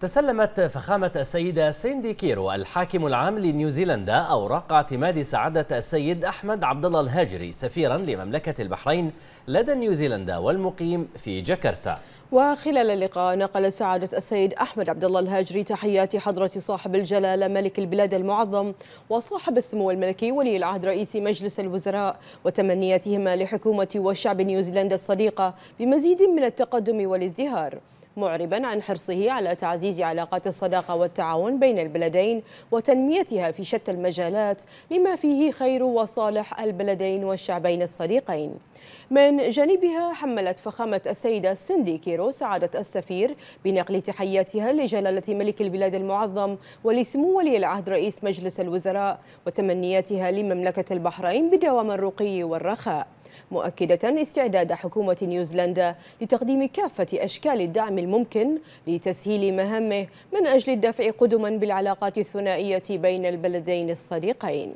تسلمت فخامة السيدة سيندي كيرو الحاكم العام لنيوزيلندا أوراق اعتماد سعادة السيد أحمد عبد الله الهاجري سفيرا لمملكة البحرين لدى نيوزيلندا والمقيم في جاكرتا وخلال اللقاء نقل سعادة السيد أحمد عبد الله الهاجري تحيات حضرة صاحب الجلالة ملك البلاد المعظم وصاحب السمو الملكي ولي العهد رئيس مجلس الوزراء وتمنياتهما لحكومة وشعب نيوزيلندا الصديقة بمزيد من التقدم والازدهار معربا عن حرصه على تعزيز علاقات الصداقة والتعاون بين البلدين وتنميتها في شتى المجالات لما فيه خير وصالح البلدين والشعبين الصديقين من جانبها حملت فخامة السيدة سندي كيرو كايرو سعادة السفير بنقل تحياتها لجلالة ملك البلاد المعظم ولسمو ولي العهد رئيس مجلس الوزراء وتمنياتها لمملكة البحرين بدوام الرقي والرخاء مؤكدة استعداد حكومة نيوزيلندا لتقديم كافة أشكال الدعم الممكن لتسهيل مهامه من أجل الدفع قدما بالعلاقات الثنائية بين البلدين الصديقين